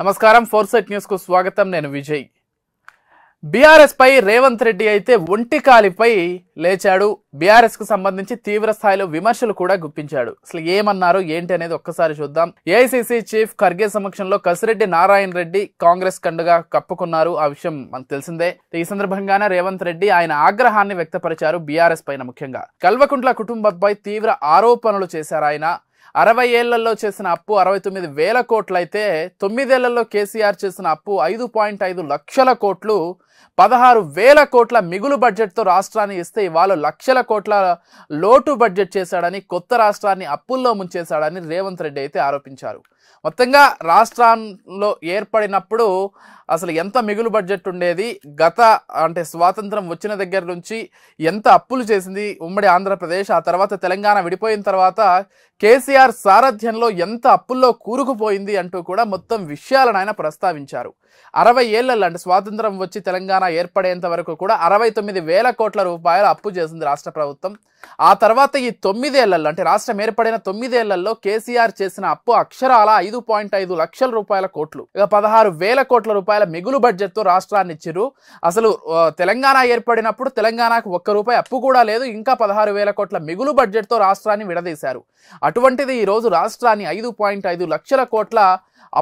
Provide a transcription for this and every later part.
నమస్కారం foresight news కు స్వాగతం నేను విజయ్ బీఆర్ఎస్ పై రేవంత్ రెడ్డి అయితే ఒంటి కాలిపై లేచాడు బీఆర్ఎస్ కు సంబంధించి తీవ్ర స్థాయిలో విమర్శలు కూడా గుప్పించాడు అసలు ఏమన్నారు ఏంటి అనేది ఒక్కసారి చూద్దాం ఏఐసిసి చీఫ్ ఖర్గే సమక్షంలో కసిరెడ్డి నారాయణ రెడ్డి కాంగ్రెస్ కండుగా కప్పుకున్నారు ఆ విషయం మనకు తెలిసిందే ఈ సందర్భంగానే రేవంత్ రెడ్డి ఆయన ఆగ్రహాన్ని వ్యక్తపరిచారు బీఆర్ఎస్ పైన ముఖ్యంగా కల్వకుంట్ల కుటుంబంపై తీవ్ర ఆరోపణలు చేశారు ఆయన అరవై ఏళ్లలో చేసిన అప్పు అరవై తొమ్మిది వేల కోట్లు అయితే తొమ్మిదేళ్లలో కేసీఆర్ చేసిన అప్పు ఐదు పాయింట్ ఐదు లక్షల కోట్లు పదహారు వేల కోట్ల మిగులు బడ్జెట్తో రాష్ట్రాన్ని ఇస్తే ఇవాళ లక్షల కోట్ల లోటు బడ్జెట్ చేశాడని కొత్త రాష్ట్రాన్ని అప్పుల్లో ముంచేశాడని రేవంత్ రెడ్డి అయితే ఆరోపించారు మొత్తంగా రాష్ట్రంలో ఏర్పడినప్పుడు అసలు ఎంత మిగులు బడ్జెట్ ఉండేది గత అంటే స్వాతంత్రం వచ్చిన దగ్గర నుంచి ఎంత అప్పులు చేసింది ఉమ్మడి ఆంధ్రప్రదేశ్ ఆ తర్వాత తెలంగాణ విడిపోయిన తర్వాత కేసీఆర్ సారథ్యంలో ఎంత అప్పుల్లో కూరుకుపోయింది అంటూ కూడా మొత్తం విషయాలను ఆయన ప్రస్తావించారు అరవై ఏళ్ళల్లో అంటే స్వాతంత్రం వచ్చి తెలంగాణ ఏర్పడేంత వరకు కూడా అరవై తొమ్మిది వేల కోట్ల రూపాయలు అప్పు చేసింది రాష్ట్ర ప్రభుత్వం ఆ తర్వాత ఈ తొమ్మిదేళ్లలో అంటే రాష్ట్రం ఏర్పడిన తొమ్మిదేళ్లలో కేసీఆర్ చేసిన అప్పు అక్షరాల ఐదు పాయింట్ ఐదు లక్షల రూపాయల కోట్లు ఇక పదహారు వేల కోట్ల రూపాయలు రూపాయల మిగులు బడ్జెట్తో రాష్ట్రాన్ని ఇచ్చారు అసలు తెలంగాణ ఏర్పడినప్పుడు తెలంగాణకు ఒక్క రూపాయి అప్పు కూడా లేదు ఇంకా పదహారు వేల కోట్ల మిగులు బడ్జెట్తో రాష్ట్రాన్ని విడదీశారు అటువంటిది ఈరోజు రాష్ట్రాన్ని ఐదు పాయింట్ ఐదు లక్షల కోట్ల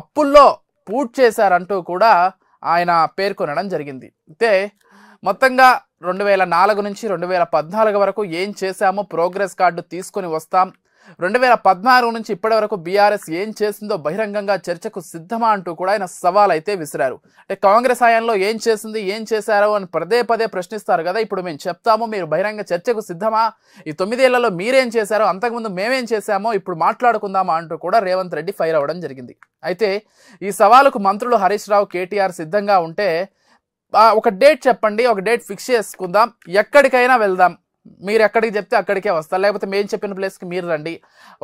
అప్పుల్లో పూర్తి చేశారంటూ కూడా ఆయన పేర్కొనడం జరిగింది అయితే మొత్తంగా రెండు వేల నాలుగు నుంచి రెండు వేల పద్నాలుగు వరకు ఏం చేశామో ప్రోగ్రెస్ కార్డు తీసుకొని వస్తాం రెండు వేల పద్నాలుగు నుంచి ఇప్పటి వరకు బీఆర్ఎస్ ఏం చేసిందో బహిరంగంగా చర్చకు సిద్ధమా అంటూ కూడా ఆయన సవాల్ అయితే విసిరారు అంటే కాంగ్రెస్ హయాంలో ఏం చేసింది ఏం చేశారో అని పదే పదే ప్రశ్నిస్తారు కదా ఇప్పుడు మేము చెప్తాము మీరు బహిరంగ చర్చకు సిద్ధమా ఈ తొమ్మిదేళ్లలో మీరేం చేశారో అంతకుముందు మేమేం చేశామో ఇప్పుడు మాట్లాడుకుందామా అంటూ కూడా రేవంత్ రెడ్డి ఫైర్ అవ్వడం జరిగింది అయితే ఈ సవాలుకు మంత్రులు హరీష్ రావు కేటీఆర్ సిద్ధంగా ఉంటే ఒక డేట్ చెప్పండి ఒక డేట్ ఫిక్స్ చేసుకుందాం ఎక్కడికైనా వెళ్దాం మీరు ఎక్కడికి చెప్తే అక్కడికే వస్తారు లేకపోతే మేము చెప్పిన ప్లేస్కి మీరు రండి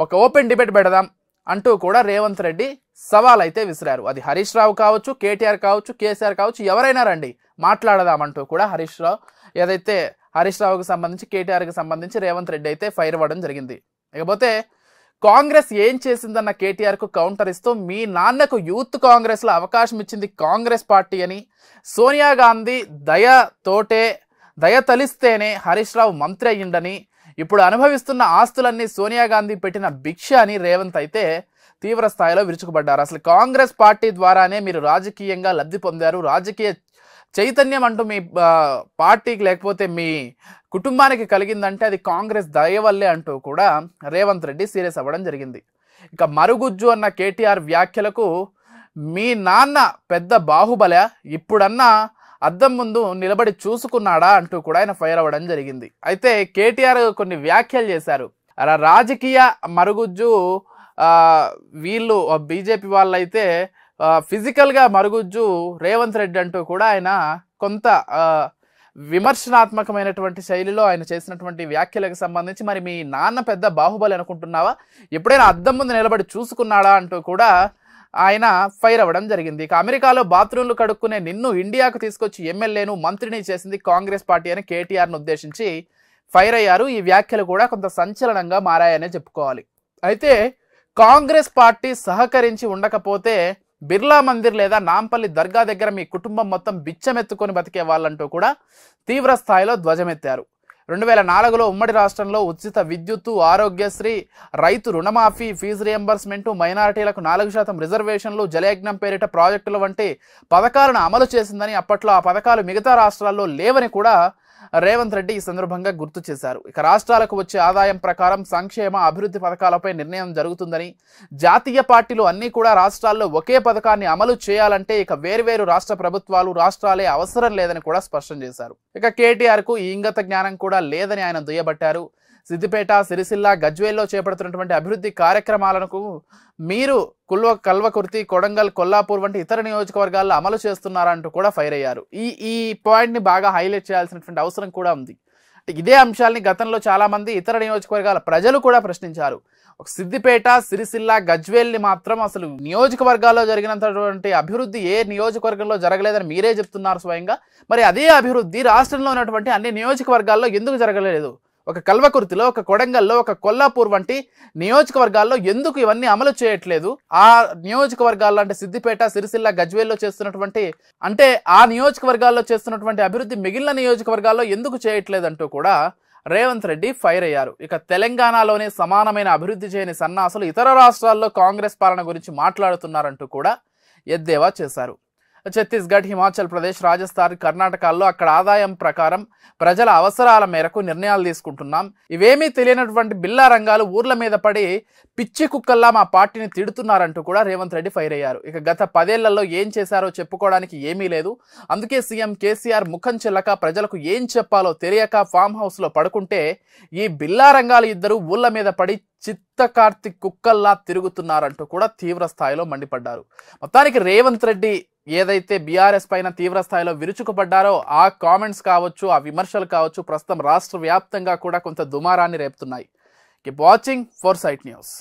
ఒక ఓపెన్ డిబేట్ పెడదాం అంటూ కూడా రేవంత్ రెడ్డి సవాల్ అయితే విసిరారు అది హరీష్ రావు కావచ్చు కేటీఆర్ కావచ్చు కేసీఆర్ కావచ్చు ఎవరైనా రండి మాట్లాడదామంటూ కూడా హరీష్ రావు ఏదైతే హరీష్ రావుకు సంబంధించి కేటీఆర్కి సంబంధించి రేవంత్ రెడ్డి అయితే ఫైర్ అవ్వడం జరిగింది ఇకపోతే కాంగ్రెస్ ఏం చేసిందన్న కేటీఆర్కు కౌంటర్ ఇస్తూ మీ నాన్నకు యూత్ కాంగ్రెస్లో అవకాశం ఇచ్చింది కాంగ్రెస్ పార్టీ అని సోనియా గాంధీ దయతోటే దయ తలిస్తేనే హరీష్ రావు మంత్రి అయ్యిండని ఇప్పుడు అనుభవిస్తున్న ఆస్తులన్నీ సోనియా గాంధీ పెట్టిన భిక్ష అని రేవంత్ అయితే తీవ్ర స్థాయిలో విరుచుకుపడ్డారు అసలు కాంగ్రెస్ పార్టీ ద్వారానే మీరు రాజకీయంగా లబ్ధి పొందారు రాజకీయ చైతన్యం అంటూ మీ పార్టీకి లేకపోతే మీ కుటుంబానికి కలిగిందంటే అది కాంగ్రెస్ దయ వల్లే అంటూ కూడా రేవంత్ రెడ్డి సీరియస్ అవ్వడం జరిగింది ఇక మరుగుజ్జు అన్న కేటీఆర్ వ్యాఖ్యలకు మీ నాన్న పెద్ద బాహుబల ఇప్పుడన్నా అద్దం ముందు నిలబడి చూసుకున్నాడా అంటూ కూడా ఆయన ఫైర్ అవ్వడం జరిగింది అయితే కేటీఆర్ కొన్ని వ్యాఖ్యలు చేశారు అలా రాజకీయ మరుగుజ్జు వీళ్ళు బీజేపీ వాళ్ళైతే ఫిజికల్గా మరుగుజ్జు రేవంత్ రెడ్డి అంటూ కూడా ఆయన కొంత విమర్శనాత్మకమైనటువంటి శైలిలో ఆయన చేసినటువంటి వ్యాఖ్యలకు సంబంధించి మరి మీ నాన్న పెద్ద బాహుబలి అనుకుంటున్నావా ఎప్పుడైనా అద్దం ముందు నిలబడి చూసుకున్నాడా అంటూ కూడా ఆయన ఫైర్ అవ్వడం జరిగింది ఇక అమెరికాలో బాత్రూంలు కడుక్కునే నిన్ను ఇండియాకు తీసుకొచ్చి ఎమ్మెల్యేను మంత్రిని చేసింది కాంగ్రెస్ పార్టీ అని కేటీఆర్ను ఉద్దేశించి ఫైర్ అయ్యారు ఈ వ్యాఖ్యలు కూడా కొంత సంచలనంగా మారాయనే చెప్పుకోవాలి అయితే కాంగ్రెస్ పార్టీ సహకరించి ఉండకపోతే బిర్లా మందిర్ లేదా నాంపల్లి దర్గా దగ్గర మీ కుటుంబం మొత్తం బిచ్చమెత్తుకొని బతికే వాళ్ళంటూ కూడా తీవ్ర స్థాయిలో ధ్వజమెత్తారు రెండు వేల నాలుగులో ఉమ్మడి రాష్ట్రంలో ఉచిత విద్యుత్తు ఆరోగ్యశ్రీ రైతు రుణమాఫీ ఫీజు రియంబర్స్మెంటు మైనారిటీలకు నాలుగు శాతం రిజర్వేషన్లు జలయజ్ఞం పేరిట ప్రాజెక్టుల వంటి పథకాలను అమలు చేసిందని అప్పట్లో ఆ పథకాలు మిగతా రాష్ట్రాల్లో లేవని కూడా రేవంత్ రెడ్డి ఈ సందర్భంగా గుర్తు చేశారు ఇక రాష్ట్రాలకు వచ్చే ఆదాయం ప్రకారం సంక్షేమ అభివృద్ధి పథకాలపై నిర్ణయం జరుగుతుందని జాతీయ పార్టీలు అన్నీ కూడా రాష్ట్రాల్లో ఒకే పథకాన్ని అమలు చేయాలంటే ఇక వేర్వేరు రాష్ట్ర ప్రభుత్వాలు రాష్ట్రాలే అవసరం లేదని కూడా స్పష్టం చేశారు ఇక కేటీఆర్ కు ఈ ఇంగత జ్ఞానం కూడా లేదని ఆయన దుయ్యబట్టారు సిద్దిపేట సిరిసిల్ల గజ్వేల్లో చేపడుతున్నటువంటి అభివృద్ధి కార్యక్రమాలకు మీరు కుల్వ కల్వకుర్తి కొడంగల్ కొల్లాపూర్ వంటి ఇతర నియోజకవర్గాల్లో అమలు చేస్తున్నారంటూ కూడా ఫైర్ అయ్యారు ఈ ఈ పాయింట్ని బాగా హైలైట్ చేయాల్సినటువంటి అవసరం కూడా ఉంది ఇదే అంశాలని గతంలో చాలామంది ఇతర నియోజకవర్గాల ప్రజలు కూడా ప్రశ్నించారు ఒక సిద్దిపేట సిరిసిల్ల గజ్వేల్ని మాత్రం అసలు నియోజకవర్గాల్లో జరిగినంతటువంటి అభివృద్ధి ఏ నియోజకవర్గంలో జరగలేదని మీరే చెప్తున్నారు స్వయంగా మరి అదే అభివృద్ధి రాష్ట్రంలో ఉన్నటువంటి అన్ని నియోజకవర్గాల్లో ఎందుకు జరగలేదు ఒక కల్వకుర్తిలో ఒక కొడంగల్లో ఒక కొల్లాపూర్ వంటి నియోజకవర్గాల్లో ఎందుకు ఇవన్నీ అమలు చేయట్లేదు ఆ నియోజకవర్గాల్లో అంటే సిద్దిపేట సిరిసిల్ల గజ్వేల్లో చేస్తున్నటువంటి అంటే ఆ నియోజకవర్గాల్లో చేస్తున్నటువంటి అభివృద్ధి మిగిలిన నియోజకవర్గాల్లో ఎందుకు చేయట్లేదంటూ కూడా రేవంత్ రెడ్డి ఫైర్ అయ్యారు ఇక తెలంగాణలోనే సమానమైన అభివృద్ధి చేయని సన్నాసులు ఇతర రాష్ట్రాల్లో కాంగ్రెస్ పాలన గురించి మాట్లాడుతున్నారంటూ కూడా ఎద్దేవా చేశారు ఛత్తీస్గఢ్ హిమాచల్ ప్రదేశ్ రాజస్థాన్ కర్ణాటకల్లో అక్కడ ఆదాయం ప్రకారం ప్రజల అవసరాల మేరకు నిర్ణయాలు తీసుకుంటున్నాం ఇవేమీ తెలియనటువంటి బిల్లా రంగాలు ఊర్ల మీద పడి పిచ్చి కుక్కల్లా మా పార్టీని తిడుతున్నారంటూ కూడా రేవంత్ రెడ్డి ఫైర్ అయ్యారు ఇక గత పదేళ్లలో ఏం చేశారో చెప్పుకోవడానికి ఏమీ లేదు అందుకే సీఎం కేసీఆర్ ముఖం చెల్లక ప్రజలకు ఏం చెప్పాలో తెలియక ఫామ్ హౌస్లో పడుకుంటే ఈ బిల్లా రంగాలు ఇద్దరు ఊళ్ళ మీద పడి చిత్తకార్తి కుక్కల్లా తిరుగుతున్నారంటూ కూడా తీవ్ర స్థాయిలో మండిపడ్డారు మొత్తానికి రేవంత్ రెడ్డి ఏదైతే బీఆర్ఎస్ పైన తీవ్ర స్థాయిలో విరుచుకుపడ్డారో ఆ కామెంట్స్ కావచ్చు ఆ విమర్శలు కావచ్చు ప్రస్తుతం రాష్ట్ర వ్యాప్తంగా కూడా కొంత దుమారాన్ని రేపుతున్నాయి keep watching four sight news